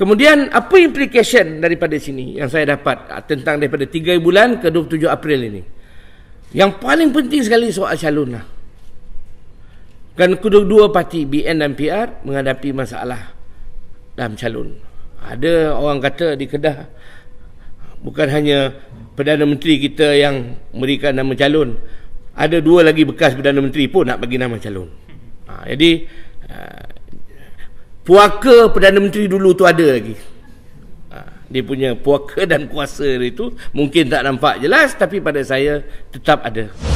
Kemudian apa implication daripada sini yang saya dapat ah, tentang daripada 3 bulan ke 27 April ini? Yang paling penting sekali soal calon lah. Kan kedua-dua parti BN dan PR menghadapi masalah dalam calon. Ada orang kata di Kedah bukan hanya Perdana Menteri kita yang memberikan nama calon. Ada dua lagi bekas Perdana Menteri pun nak bagi nama calon. Ha, ah, jadi puaka Perdana Menteri dulu tu ada lagi ha, dia punya puaka dan kuasa itu mungkin tak nampak jelas tapi pada saya tetap ada